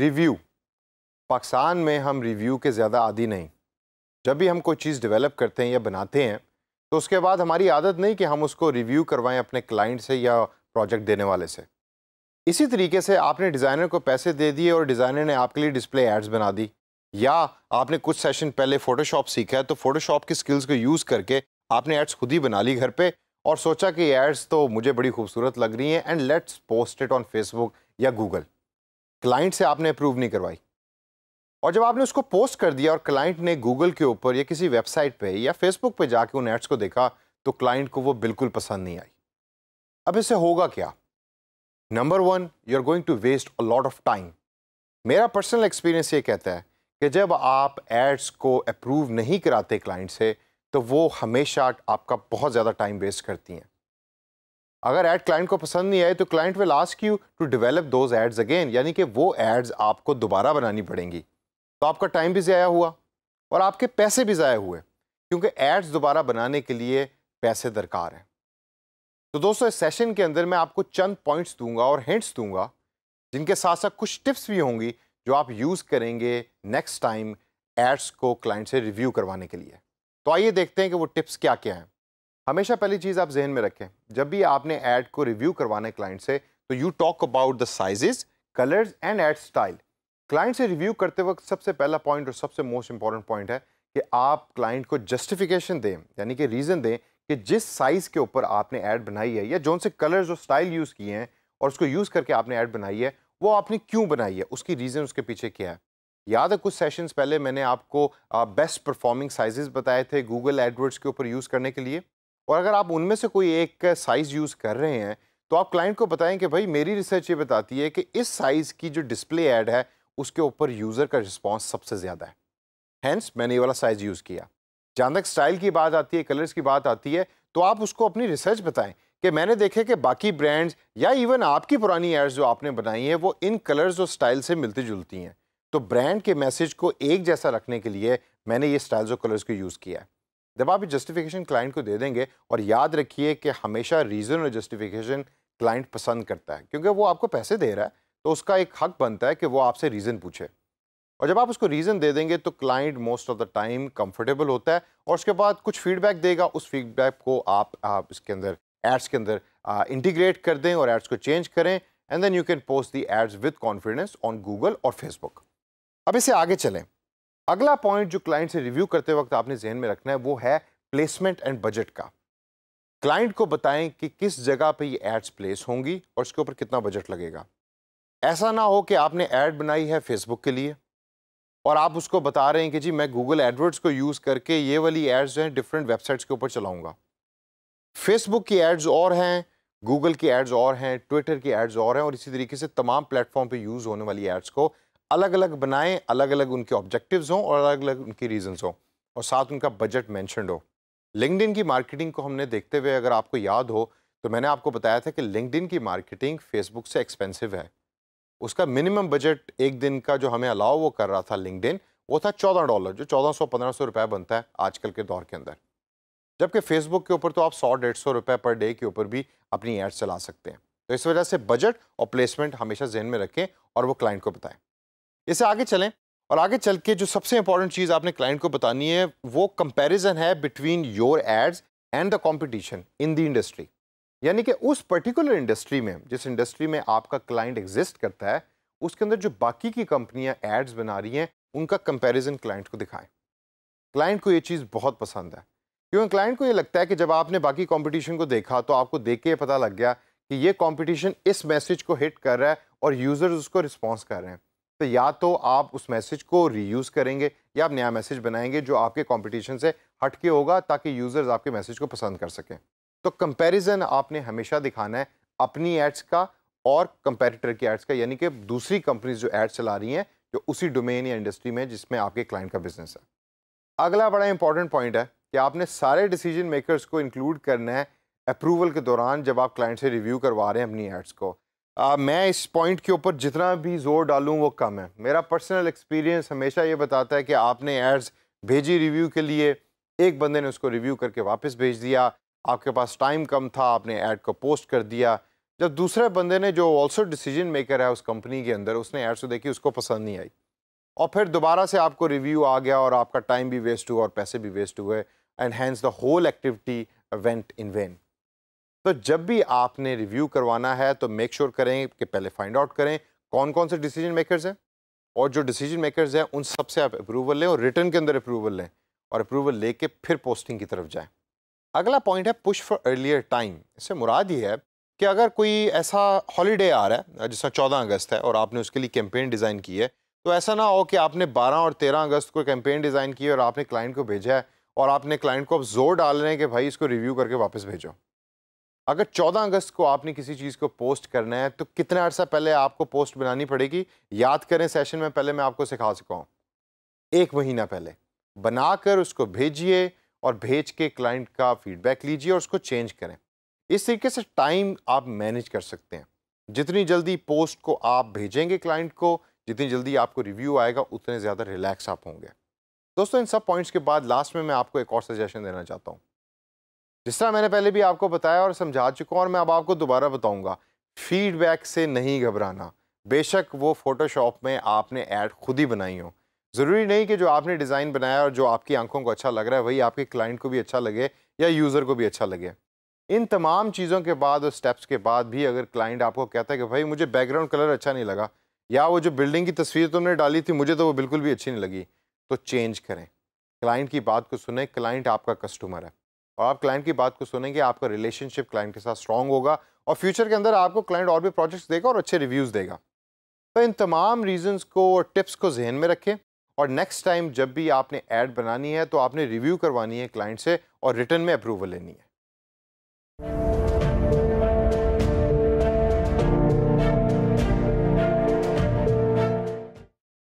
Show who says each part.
Speaker 1: review Pakistan में हम review के ज़्यादा आदि नहीं जब भी हम कोई चीज़ डेवलप करते हैं या बनाते हैं तो उसके बाद हमारी आदत नहीं कि हम उसको रिव्यू करवाएं अपने क्लाइंट से या प्रोजेक्ट देने वाले से इसी तरीके से आपने डिज़ाइनर को पैसे दे दिए और डिज़ाइनर ने आपके लिए डिस्प्ले एड्स बना दी या आपने कुछ सेशन पहले फ़ोटोशॉप सीखा है तो फ़ोटोशॉप की स्किल्स को यूज़ करके आपने एड्स खुद ही बना ली घर पे और सोचा कि एड्स तो मुझे बड़ी खूबसूरत लग रही हैं and let's post it on Facebook या गूगल क्लाइंट से आपने अप्रूव नहीं करवाई और जब आपने उसको पोस्ट कर दिया और क्लाइंट ने गूगल के ऊपर या किसी वेबसाइट पे या फेसबुक पे जाके उन एड्स को देखा तो क्लाइंट को वो बिल्कुल पसंद नहीं आई अब इससे होगा क्या number one you are going to waste a lot of time मेरा पर्सनल एक्सपीरियंस ये कहता है कि जब आप एड्स को अप्रूव नहीं कराते क्लाइंट से तो वो हमेशा आपका बहुत ज़्यादा टाइम वेस्ट करती हैं अगर ऐड क्लाइंट को पसंद नहीं आए तो client will ask you to develop those ads again यानी कि वो एड्स आपको दोबारा बनानी पड़ेंगी तो आपका टाइम भी ज़ाया हुआ और आपके पैसे भी ज़ाया हुए क्योंकि एड्स दोबारा बनाने के लिए पैसे दरकार हैं तो दोस्तों इस सेशन के अंदर मैं आपको चंद पॉइंट्स दूंगा और हिंट्स दूंगा जिनके साथ साथ कुछ टिप्स भी होंगी जो आप यूज़ करेंगे नेक्स्ट टाइम एड्स को क्लाइंट से रिव्यू करवाने के लिए तो आइए देखते हैं कि वो टिप्स क्या क्या हैं हमेशा पहली चीज़ आप जहन में रखें जब भी आपने ऐड को रिव्यू करवाना है क्लाइंट से तो you talk about the sizes colours and ad style client से रिव्यू करते वक्त सबसे पहला पॉइंट और सबसे मोस्ट इंपॉर्टेंट पॉइंट है कि आप क्लाइंट को जस्टिफिकेशन दें यानी कि रीज़न दें कि जिस साइज़ के ऊपर आपने ऐड बनाई है या जो से कलर्स और स्टाइल यूज़ किए हैं और उसको यूज़ करके आपने ऐड बनाई है वो आपने क्यों बनाई है उसकी रीज़न उसके पीछे क्या है याद है कुछ सेशंस पहले मैंने आपको बेस्ट परफॉर्मिंग साइजेस बताए थे गूगल एडवर्ड्स के ऊपर यूज़ करने के लिए और अगर आप उनमें से कोई एक साइज़ यूज़ कर रहे हैं तो आप क्लाइंट को बताएं कि भाई मेरी रिसर्च ये बताती है कि इस साइज़ की जो डिस्प्ले ऐड है उसके ऊपर यूज़र का रिस्पॉन्स सबसे ज़्यादा है हैंस मैंने ये वाला साइज़ यूज़ किया जहाँ तक स्टाइल की बात आती है कलर्स की बात आती है तो आप उसको अपनी रिसर्च बताएं कि मैंने देखे कि बाकी ब्रांड्स या इवन आपकी पुरानी एड्स जो आपने बनाई हैं वो इन कलर्स और स्टाइल से मिलती जुलती हैं तो ब्रांड के मैसेज को एक जैसा रखने के लिए मैंने ये स्टाइल्स और कलर्स को यूज़ किया है जब आप ये जस्टिफिकेशन क्लाइंट को दे देंगे और याद रखिए कि हमेशा रीज़न और जस्टिफिकेशन क्लाइंट पसंद करता है क्योंकि वो आपको पैसे दे रहा है तो उसका एक हक बनता है कि वो आपसे रीज़न पूछे और जब आप उसको रीज़न दे देंगे तो client most of the time comfortable होता है और उसके बाद कुछ फीडबैक देगा उस फीडबैक को आप, आप इसके अंदर एड्स के अंदर इंटीग्रेट कर दें और एड्स को चेंज करें and then you can post the ads with confidence on Google और फेसबुक अब इसे आगे चलें अगला पॉइंट जो क्लाइंट से रिव्यू करते वक्त आपने जहन में रखना है वो है प्लेसमेंट एंड बजट का क्लाइंट को बताएं कि किस जगह पे ये एड्स प्लेस होंगी और इसके ऊपर कितना बजट लगेगा ऐसा ना हो कि आपने एड बनाई है फेसबुक के लिए और आप उसको बता रहे हैं कि जी मैं गूगल एडवर्ड्स को यूज़ करके ये वाली एड्स जो हैं डिफरेंट वेबसाइट्स के ऊपर चलाऊँगा फेसबुक की एड्स और हैं गूगल की एड्स और हैं ट्विटर की एड्स और हैं और इसी तरीके से तमाम प्लेटफॉर्म पर यूज़ होने वाली एड्स को अलग अलग बनाएं अलग अलग उनके ऑब्जेक्टिव्स हों और अलग अलग उनकी रीजंस हों और साथ उनका बजट मैंशनड हो लिंकड की मार्केटिंग को हमने देखते हुए अगर आपको याद हो तो मैंने आपको बताया था कि लिंकड की मार्केटिंग फेसबुक से एक्सपेंसिव है उसका मिनिमम बजट एक दिन का जो हमें अलाउ वो कर रहा था लिंकड वो था चौदह डॉलर जो चौदह सौ पंद्रह सौ रुपये बनता है आजकल के दौर के अंदर जबकि फेसबुक के ऊपर तो आप सौ डेढ़ सौ रुपये पर डे के ऊपर भी अपनी एड्स चला सकते हैं तो इस वजह से बजट और प्लेसमेंट हमेशा जहन में रखें और वो क्लाइंट को बताएं इससे आगे चलें और आगे चल के जो सबसे इंपॉर्टेंट चीज़ आपने क्लाइंट को बतानी है वो कंपैरिजन है between your ads and the competition in the industry यानी कि उस पर्टिकुलर इंडस्ट्री में जिस इंडस्ट्री में आपका क्लाइंट एग्जिस्ट करता है उसके अंदर जो बाकी की कंपनियां एड्स बना रही हैं उनका कंपैरिजन क्लाइंट को दिखाएं क्लाइंट को ये चीज़ बहुत पसंद है क्योंकि क्लाइंट को ये लगता है कि जब आपने बाकी कंपटीशन को देखा तो आपको देख के पता लग गया कि ये कॉम्पिटिशन इस मैसेज को हिट कर रहा है और यूज़र्स उसको रिस्पॉन्स कर रहे हैं तो या तो आप उस मैसेज को रीयूज़ करेंगे या आप नया मैसेज बनाएंगे जो आपके कंपटीशन से हट के होगा ताकि यूज़र्स आपके मैसेज को पसंद कर सकें तो कंपैरिजन आपने हमेशा दिखाना है अपनी एड्स का और कंपेटिटर की एड्स का यानी कि दूसरी कंपनीज जो एड्स चला रही हैं जो उसी डोमेन या इंडस्ट्री में जिसमें आपके क्लाइंट का बिजनेस है अगला बड़ा इंपॉर्टेंट पॉइंट है कि आपने सारे डिसीजन मेकर्स को इंक्लूड करना है अप्रूवल के दौरान जब आप क्लाइंट से रिव्यू करवा रहे हैं अपनी एड्स को आ, मैं इस पॉइंट के ऊपर जितना भी जोर डालूं वो कम है मेरा पर्सनल एक्सपीरियंस हमेशा ये बताता है कि आपने एड्स भेजी रिव्यू के लिए एक बंदे ने उसको रिव्यू करके वापस भेज दिया आपके पास टाइम कम था आपने ऐड को पोस्ट कर दिया जब दूसरे बंदे ने जो ऑल्सो डिसीजन मेकर है उस कंपनी के अंदर उसने एड्स देखी उसको पसंद नहीं आई और फिर दोबारा से आपको रिव्यू आ गया और आपका टाइम भी वेस्ट हुआ और पैसे भी वेस्ट हुए and hence the whole activity went in vain तो जब भी आपने रिव्यू करवाना है तो मेक श्योर sure करें कि पहले फाइंड आउट करें कौन कौन से डिसीजन मेकर्स हैं और जो डिसीजन मेकर्स हैं उन सबसे आप अप्रूवल लें और रिटर्न के अंदर अप्रूवल लें और अप्रूवल लेके फिर पोस्टिंग की तरफ जाएं अगला पॉइंट है पुश फॉर अर्लियर टाइम इससे मुराद ये है कि अगर कोई ऐसा हॉलीडे आ रहा है जिसका चौदह अगस्त है और आपने उसके लिए कैंपेन डिज़ाइन की है तो ऐसा ना हो कि आपने बारह और तेरह अगस्त को कैंपेन डिज़ाइन की और आपने क्लाइंट को भेजा है और आपने क्लाइंट को अब जोर डाल रहे हैं कि भाई इसको रिव्यू करके वापस भेजो अगर 14 अगस्त को आपने किसी चीज़ को पोस्ट करना है तो कितना अर्सा पहले आपको पोस्ट बनानी पड़ेगी याद करें सेशन में पहले मैं आपको सिखा सका हूँ एक महीना पहले बनाकर उसको भेजिए और भेज के क्लाइंट का फीडबैक लीजिए और उसको चेंज करें इस तरीके से टाइम आप मैनेज कर सकते हैं जितनी जल्दी पोस्ट को आप भेजेंगे क्लाइंट को जितनी जल्दी आपको रिव्यू आएगा उतने ज़्यादा रिलैक्स आप होंगे दोस्तों इन सब पॉइंट्स के बाद लास्ट में मैं आपको एक और सजेशन देना चाहता हूँ जिस तरह मैंने पहले भी आपको बताया और समझा चुका हूँ और मैं अब आपको दोबारा बताऊँगा फीडबैक से नहीं घबराना बेशक वो फ़ोटोशॉप में आपने ऐड खुद ही बनाई हो ज़रूरी नहीं कि जो आपने डिज़ाइन बनाया और जो आपकी आंखों को अच्छा लग रहा है वही आपके क्लाइंट को भी अच्छा लगे या यूज़र को भी अच्छा लगे इन तमाम चीज़ों के बाद और स्टेप्स के बाद भी अगर क्लाइंट आपको कहता है कि भाई मुझे बैकग्राउंड कलर अच्छा नहीं लगा या वो जो बिल्डिंग की तस्वीर तुमने डाली थी मुझे तो वो बिल्कुल भी अच्छी नहीं लगी तो चेंज करें क्लाइंट की बात को सुने क्लाइंट आपका कस्टमर है और आप क्लाइंट की बात को सुनेंगे आपका रिलेशनशिप क्लाइंट के साथ स्ट्रॉन्ग होगा और फ्यूचर के अंदर आपको क्लाइंट और भी प्रोजेक्ट्स देगा और अच्छे रिव्यूज़ देगा तो इन तमाम रीजंस को और टिप्स को जहन में रखें और नेक्स्ट टाइम जब भी आपने एड बनानी है तो आपने रिव्यू करवानी है क्लाइंट से और रिटर्न में अप्रूवल लेनी है